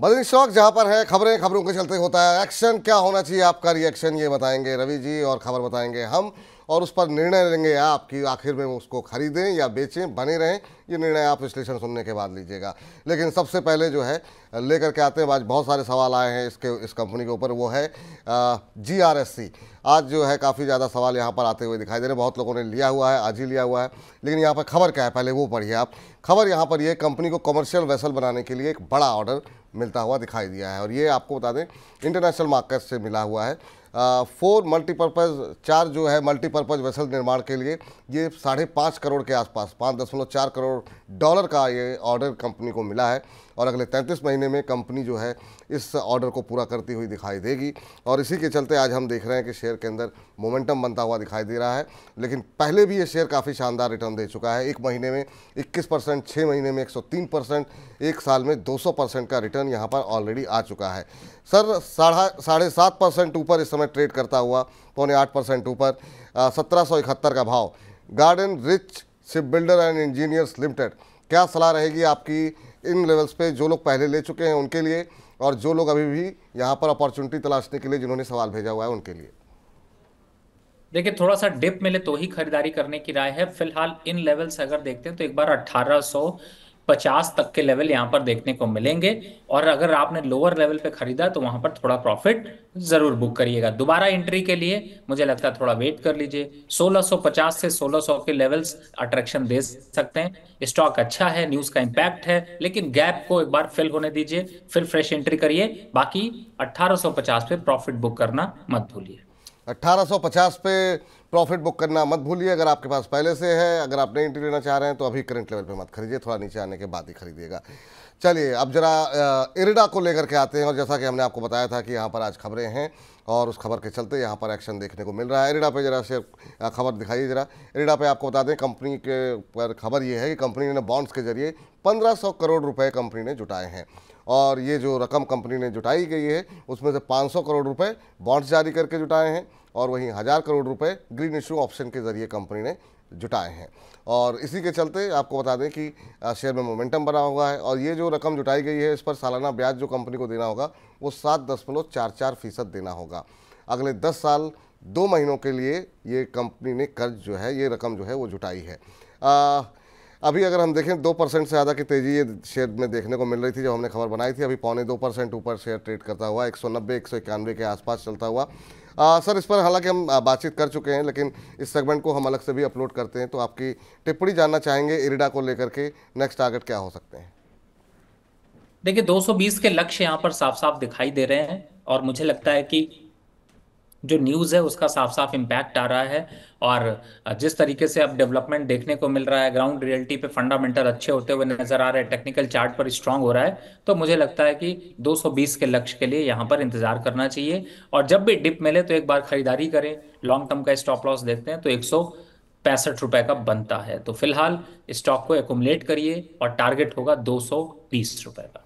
मदनी शौक जहाँ पर है खबरें खबरों के चलते होता है एक्शन क्या होना चाहिए आपका रिएक्शन ये बताएंगे रवि जी और खबर बताएंगे हम और उस पर निर्णय लेंगे आप कि आखिर में उसको खरीदें या बेचें बने रहें ये निर्णय आप विश्लेषण सुनने के बाद लीजिएगा लेकिन सबसे पहले जो है लेकर के आते हैं आज बहुत सारे सवाल आए हैं इसके इस कंपनी के ऊपर वो है जी आर एस सी आज जो है काफ़ी ज़्यादा सवाल यहाँ पर आते हुए दिखाई दे रहे हैं बहुत लोगों ने लिया हुआ है आज ही लिया हुआ है लेकिन यहाँ पर खबर क्या है पहले वो पढ़िए आप खबर यहाँ पर यह कंपनी को कॉमर्शियल वेसल बनाने के लिए एक बड़ा ऑर्डर मिलता हुआ दिखाई दिया है और ये आपको बता दें इंटरनेशनल मार्केट से मिला हुआ है फोर मल्टीपर्पज़ चार जो है मल्टीपर्पज़ वेसल निर्माण के लिए ये साढ़े पाँच करोड़ के आसपास पाँच दशमलव चार करोड़ डॉलर का ये ऑर्डर कंपनी को मिला है और अगले तैंतीस महीने में कंपनी जो है इस ऑर्डर को पूरा करती हुई दिखाई देगी और इसी के चलते आज हम देख रहे हैं कि शेयर के अंदर मोमेंटम बनता हुआ दिखाई दे रहा है लेकिन पहले भी ये शेयर काफ़ी शानदार रिटर्न दे चुका है एक महीने में इक्कीस परसेंट छः महीने में एक परसेंट एक साल में दो परसेंट का रिटर्न यहाँ पर ऑलरेडी आ चुका है सर साढ़ा साढ़े सात परसेंट ऊपर इस समय ट्रेड करता हुआ पौने आठ परसेंट ऊपर सत्रह सौ इकहत्तर का भाव Garden Reach Shipbuilder and Engineers Limited क्या सलाह रहेगी आपकी इन लेवल्स पे जो लोग पहले ले चुके हैं उनके लिए और जो लोग अभी भी यहाँ पर अपॉर्चुनिटी तलाशने के लिए जिन्होंने सवाल भेजा हुआ है उनके लिए देखिए थोड़ा सा डिप मिले तो ही खरीदारी करने की राय है फिलहाल इन लेवल्स अगर देखते हैं तो एक बार अट्ठारह पचास तक के लेवल यहाँ पर देखने को मिलेंगे और अगर आपने लोअर लेवल पे खरीदा तो वहां पर थोड़ा प्रॉफिट जरूर बुक करिएगा दोबारा एंट्री के लिए मुझे लगता है थोड़ा वेट कर लीजिए 1650 से 1600 के लेवल्स अट्रैक्शन दे सकते हैं स्टॉक अच्छा है न्यूज का इम्पैक्ट है लेकिन गैप को एक बार फिल होने दीजिए फिर फ्रेश एंट्री करिए बाकी अट्ठारह पे प्रॉफिट बुक करना मत भूलिए 1850 पे प्रॉफिट बुक करना मत भूलिए अगर आपके पास पहले से है अगर आप नई एंट्री लेना चाह रहे हैं तो अभी करंट लेवल पे मत खरीदिए थोड़ा नीचे आने के बाद ही खरीदिएगा चलिए अब जरा इरिडा को लेकर के आते हैं और जैसा कि हमने आपको बताया था कि यहाँ पर आज खबरें हैं और उस खबर के चलते यहाँ पर एक्शन देखने को मिल रहा है इरिडा पे जरा से खबर दिखाइए जरा इरिडा पे आपको बता दें कंपनी के पर खबर ये है कि कंपनी ने बॉन्ड्स के जरिए 1500 करोड़ रुपए कंपनी ने जुटाए हैं और ये जो रकम कंपनी ने जुटाई गई है उसमें से 500 करोड़ रुपए बॉन्ड्स जारी करके जुटाए हैं और वहीं हज़ार करोड़ रुपए ग्रीन इशू ऑप्शन के जरिए कंपनी ने जुटाए हैं और इसी के चलते आपको बता दें कि शेयर में मोमेंटम बना हुआ है और ये जो रकम जुटाई गई है इस पर सालाना ब्याज जो कंपनी को देना होगा वो सात दशमलव चार चार फीसद देना होगा अगले दस साल दो महीनों के लिए ये कंपनी ने कर्ज जो है ये रकम जो है वो जुटाई है आ, अभी अगर हम देखें दो परसेंट से ज़्यादा की तेज़ी ये शेयर में देखने को मिल रही थी जब हमने खबर बनाई थी अभी पौने दो परसेंट ऊपर शेयर ट्रेड करता हुआ एक सौ नब्बे एक सौ इक्यानवे के आसपास चलता हुआ आ, सर इस पर हालांकि हम बातचीत कर चुके हैं लेकिन इस सेगमेंट को हम अलग से भी अपलोड करते हैं तो आपकी टिप्पणी जानना चाहेंगे इरिडा को लेकर के नेक्स्ट टारगेट क्या हो सकते हैं देखिए 220 के लक्ष्य यहाँ पर साफ साफ दिखाई दे रहे हैं और मुझे लगता है कि जो न्यूज़ है उसका साफ साफ इम्पैक्ट आ रहा है और जिस तरीके से अब डेवलपमेंट देखने को मिल रहा है ग्राउंड रियलिटी पे फंडामेंटल अच्छे होते हुए नजर आ रहे हैं टेक्निकल चार्ट पर स्ट्रांग हो रहा है तो मुझे लगता है कि 220 के लक्ष्य के लिए यहाँ पर इंतजार करना चाहिए और जब भी डिप मिले तो एक बार खरीदारी करें लॉन्ग टर्म का स्टॉप लॉस देखते हैं तो एक पैंसठ रुपए का बनता है तो फिलहाल स्टॉक को एकोमलेट करिए और टारगेट होगा दो सौ बीस रुपए का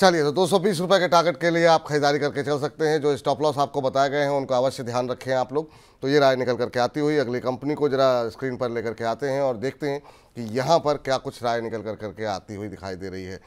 चलिए तो दो सौ बीस रुपये के टारगेट के लिए आप खरीदारी करके चल सकते हैं जो स्टॉप लॉस आपको बताए गए हैं उनको अवश्य ध्यान रखें आप लोग तो ये राय निकल करके आती हुई अगली कंपनी को जरा स्क्रीन पर लेकर के आते हैं और देखते हैं कि यहाँ पर क्या कुछ राय निकल कर करके आती हुई दिखाई दे रही है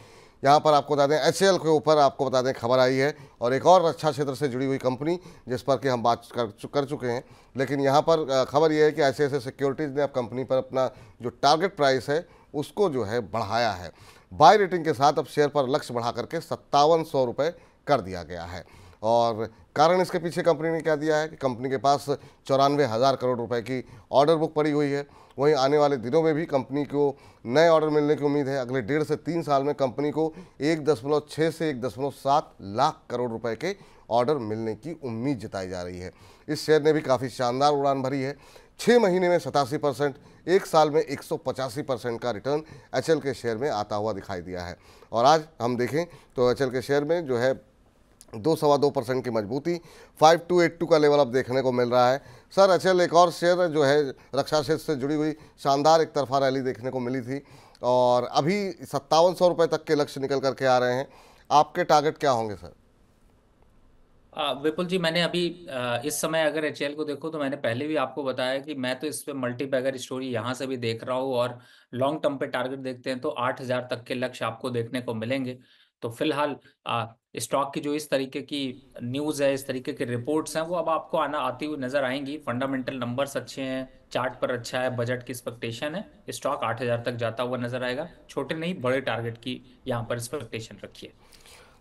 यहाँ पर आपको बता दें एच के ऊपर आपको बता दें खबर आई है और एक और अच्छा क्षेत्र से जुड़ी हुई कंपनी जिस पर कि हम बात कर कर चुके हैं लेकिन यहाँ पर खबर यह है कि ऐसे ऐसे सिक्योरिटीज़ ने अब कंपनी पर अपना जो टारगेट प्राइस है उसको जो है बढ़ाया है बाय रेटिंग के साथ अब शेयर पर लक्ष्य बढ़ा करके सत्तावन सौ रुपये कर दिया गया है और कारण इसके पीछे कंपनी ने क्या दिया है कि कंपनी के पास चौरानवे हज़ार करोड़ रुपए की ऑर्डर बुक पड़ी हुई है वहीं आने वाले दिनों में भी कंपनी को नए ऑर्डर मिलने की उम्मीद है अगले डेढ़ से तीन साल में कंपनी को एक दशमलव छः से एक दशमलव सात लाख करोड़ रुपए के ऑर्डर मिलने की उम्मीद जताई जा रही है इस शेयर ने भी काफ़ी शानदार उड़ान भरी है छः महीने में सतासी परसेंट एक साल में एक परसेंट का रिटर्न एच के शेयर में आता हुआ दिखाई दिया है और आज हम देखें तो एच के शेयर में जो है दो सवा दो परसेंट की मजबूती फाइव टू एट टू का लेवल अब देखने को मिल रहा है सर अचल अच्छा, एक और शेयर जो है रक्षा क्षेत्र से जुड़ी हुई शानदार एक तरफा रैली देखने को मिली थी और अभी सत्तावन सौ रुपये तक के लक्ष्य निकल करके आ रहे हैं आपके टारगेट क्या होंगे सर विपुल जी मैंने अभी इस समय अगर एच को देखो तो मैंने पहले भी आपको बताया कि मैं तो इस पे मल्टी बैगर स्टोरी यहाँ से भी देख रहा हूँ और लॉन्ग टर्म पे टारगेट देखते हैं तो आठ हजार तक के लक्ष्य आपको देखने को मिलेंगे तो फिलहाल स्टॉक की जो इस तरीके की न्यूज़ है इस तरीके के रिपोर्ट्स हैं वो अब आपको आना आती हुई नज़र आएंगी फंडामेंटल नंबर्स अच्छे हैं चार्ट पर अच्छा है बजट की एक्सपेक्टेशन है स्टॉक आठ हज़ार तक जाता हुआ नज़र आएगा छोटे नहीं बड़े टारगेट की यहाँ पर एक्सपेक्टेशन रखिए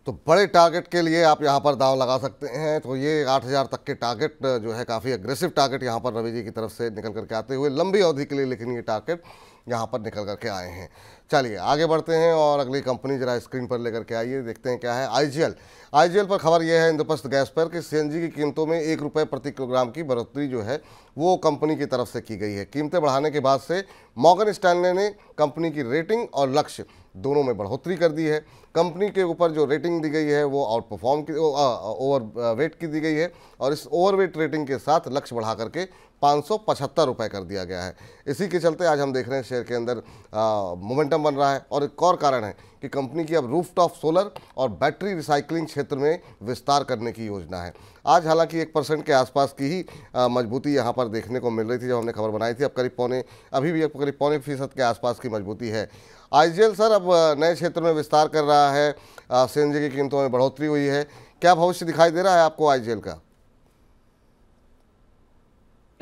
तो बड़े टारगेट के लिए आप यहाँ पर दाव लगा सकते हैं तो ये आठ तक के टारगेट जो है काफ़ी अग्रेसिव टारगेट यहाँ पर रवि जी की तरफ से निकल करके आते हुए लंबी अवधि के लिए लेकिन ये टारगेट यहाँ पर निकल करके आए हैं चलिए आगे बढ़ते हैं और अगली कंपनी जरा स्क्रीन पर लेकर के आइए देखते हैं क्या है आईजीएल आईजीएल पर खबर यह है इंद्रप्रस्थ गैस पर कि सीएनजी की कीमतों में एक रुपये प्रति किलोग्राम की बढ़ोतरी जो है वो कंपनी की तरफ से की गई है कीमतें बढ़ाने के बाद से मॉगन स्टैनले ने कंपनी की रेटिंग और लक्ष्य दोनों में बढ़ोतरी कर दी है कंपनी के ऊपर जो रेटिंग दी गई है वो आउट परफॉर्म की ओवर वेट की दी गई है और इस ओवर वेट रेटिंग के साथ लक्ष्य बढ़ा करके पाँच सौ पचहत्तर रुपये कर दिया गया है इसी के चलते आज हम देख रहे हैं शेयर के अंदर मोमेंटम बन रहा है और एक और कारण है कि कंपनी की अब रूफटॉप सोलर और बैटरी रिसाइकलिंग क्षेत्र में विस्तार करने की योजना है आज हालांकि एक परसेंट के आसपास की ही आ, मजबूती यहाँ पर देखने को मिल रही थी जब हमने खबर बनाई थी अब करीब पौने अभी भी करीब पौने फीसद के आसपास की मजबूती है आई सर अब नए क्षेत्र में विस्तार कर रहा रहा है सी की कीमतों में बढ़ोतरी हुई है क्या भविष्य दिखाई दे रहा है आपको आई का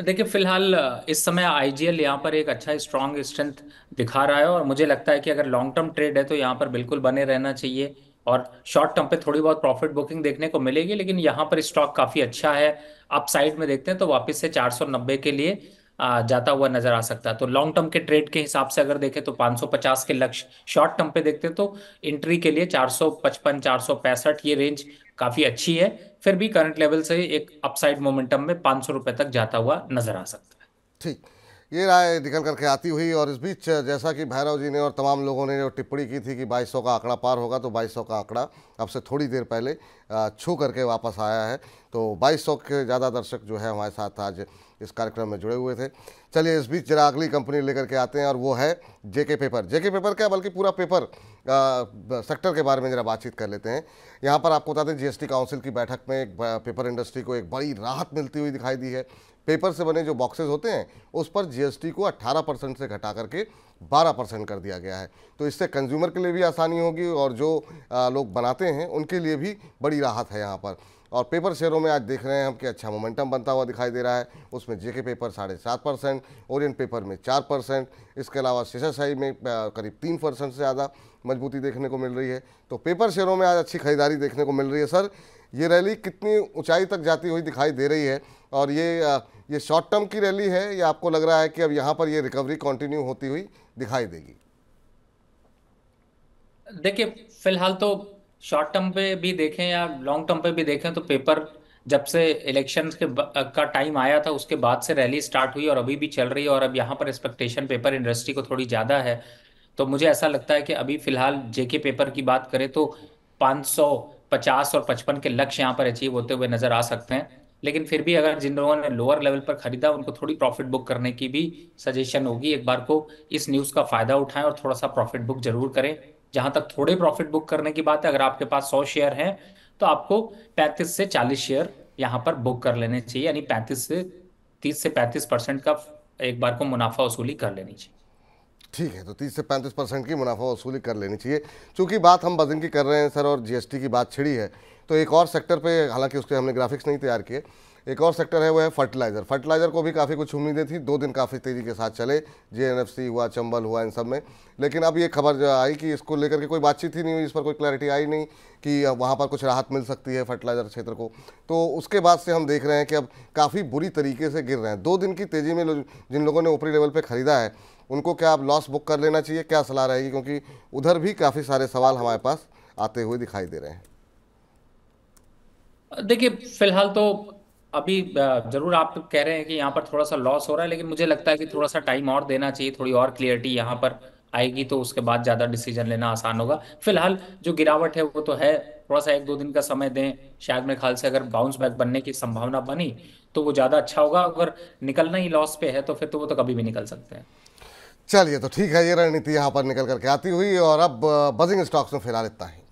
देखिए फिलहाल इस समय आई जी एल यहाँ पर एक अच्छा स्ट्रांग स्ट्रेंथ दिखा रहा है और मुझे लगता है कि अगर लॉन्ग टर्म ट्रेड है तो यहाँ पर बिल्कुल बने रहना चाहिए और शॉर्ट टर्म पे थोड़ी बहुत प्रॉफिट बुकिंग देखने को मिलेगी लेकिन यहाँ पर स्टॉक काफी अच्छा है आप साइड में देखते हैं तो वापस से 490 के लिए जाता हुआ नजर आ सकता है तो लॉन्ग टर्म के ट्रेड के हिसाब से अगर देखें तो 550 के लक्ष्य शॉर्ट टर्म पे देखते तो एंट्री के लिए 455 465 ये रेंज काफी अच्छी है फिर भी करंट लेवल से एक अपसाइड मोमेंटम में पाँच सौ तक जाता हुआ नजर आ सकता है ठीक ये राय निकल करके आती हुई और इस बीच जैसा कि भैरव जी ने और तमाम लोगों ने जो टिप्पणी की थी कि 2200 का आंकड़ा पार होगा तो 2200 का आंकड़ा अब से थोड़ी देर पहले छू करके वापस आया है तो 2200 के ज़्यादा दर्शक जो है हमारे साथ आज इस कार्यक्रम में जुड़े हुए थे चलिए इस बीच जरा अगली कंपनी लेकर के आते हैं और वो है जेके पेपर जेके पेपर क्या बल्कि पूरा पेपर आ, सेक्टर के बारे में जरा बातचीत कर लेते हैं यहाँ पर आपको बता दें जीएसटी काउंसिल की बैठक में एक पेपर इंडस्ट्री को एक बड़ी राहत मिलती हुई दिखाई दी है पेपर से बने जो बॉक्सेज होते हैं उस पर जीएसटी को 18 परसेंट से घटा करके 12 परसेंट कर दिया गया है तो इससे कंज्यूमर के लिए भी आसानी होगी और जो लोग बनाते हैं उनके लिए भी बड़ी राहत है यहाँ पर और पेपर शेयरों में आज देख रहे हैं हम कि अच्छा मोमेंटम बनता हुआ दिखाई दे रहा है उसमें जेके पेपर साढ़े सात परसेंट ओरियन पेपर में चार परसेंट इसके अलावा शेषाशाही में करीब तीन परसेंट से ज़्यादा मजबूती देखने को मिल रही है तो पेपर शेयरों में आज अच्छी खरीदारी देखने को मिल रही है सर ये रैली कितनी ऊँचाई तक जाती हुई दिखाई दे रही है और ये ये शॉर्ट टर्म की रैली है या आपको लग रहा है कि अब यहाँ पर ये रिकवरी कंटिन्यू होती हुई दिखाई देगी देखिए फिलहाल तो शॉर्ट टर्म पे भी देखें या लॉन्ग टर्म पे भी देखें तो पेपर जब से इलेक्शन के का टाइम आया था उसके बाद से रैली स्टार्ट हुई और अभी भी चल रही है और अब यहाँ पर एक्सपेक्टेशन पेपर इंडस्ट्री को थोड़ी ज़्यादा है तो मुझे ऐसा लगता है कि अभी फिलहाल जेके पेपर की बात करें तो 500 और 55 के लक्ष्य यहाँ पर अचीव होते हुए नज़र आ सकते हैं लेकिन फिर भी अगर जिन लोगों ने लोअर लेवल पर खरीदा उनको थोड़ी प्रॉफिट बुक करने की भी सजेशन होगी एक बार को इस न्यूज़ का फ़ायदा उठाएं और थोड़ा सा प्रॉफिट बुक जरूर करें जहां तक थोड़े प्रॉफिट बुक करने की बात है अगर आपके पास सौ शेयर हैं तो आपको पैंतीस से चालीस शेयर यहाँ पर बुक कर लेने चाहिए यानी पैंतीस से तीस से पैंतीस परसेंट का एक बार को मुनाफा वसूली कर लेनी चाहिए ठीक है तो 30 से 35 परसेंट की मुनाफा वसूली कर लेनी चाहिए चूंकि बात हम वजन की कर रहे हैं सर और जीएसटी की बात छिड़ी है तो एक और सेक्टर पे हालांकि उसके हमने ग्राफिक्स नहीं तैयार किए एक और सेक्टर है वो है फर्टिलाइज़र फर्टिलाइज़र को भी काफ़ी कुछ उम्मीदें थी दो दिन काफ़ी तेज़ी के साथ चले जे हुआ चंबल हुआ इन सब में लेकिन अब ये खबर जो आई कि इसको लेकर के कोई बातचीत ही नहीं हुई इस पर कोई क्लैरिटी आई नहीं कि वहाँ पर कुछ राहत मिल सकती है फर्टिलाइज़र क्षेत्र को तो उसके बाद से हम देख रहे हैं कि अब काफ़ी बुरी तरीके से गिर रहे हैं दो दिन की तेज़ी में जिन लोगों ने ऊपरी लेवल पर ख़रीदा है उनको क्या अब लॉस बुक कर लेना चाहिए क्या सलाह रहेगी क्योंकि उधर भी काफ़ी सारे सवाल हमारे पास आते हुए दिखाई दे रहे हैं देखिए फिलहाल तो अभी जरूर आप कह रहे हैं कि यहाँ पर थोड़ा सा लॉस हो रहा है लेकिन मुझे लगता है कि थोड़ा सा टाइम और देना चाहिए थोड़ी और क्लियरिटी यहाँ पर आएगी तो उसके बाद ज़्यादा डिसीजन लेना आसान होगा फिलहाल जो गिरावट है वो तो है थोड़ा सा एक दो दिन का समय दें शायद मेरे ख्याल से अगर बाउंस बैक बनने की संभावना बनी तो वो ज़्यादा अच्छा होगा अगर निकलना ही लॉस पे है तो फिर तो वो तो कभी भी निकल सकते हैं चलिए तो ठीक है ये रणनीति यहाँ पर निकल करके आती हुई और अब बजिंग स्टॉक्स में फिलहाल इतना ही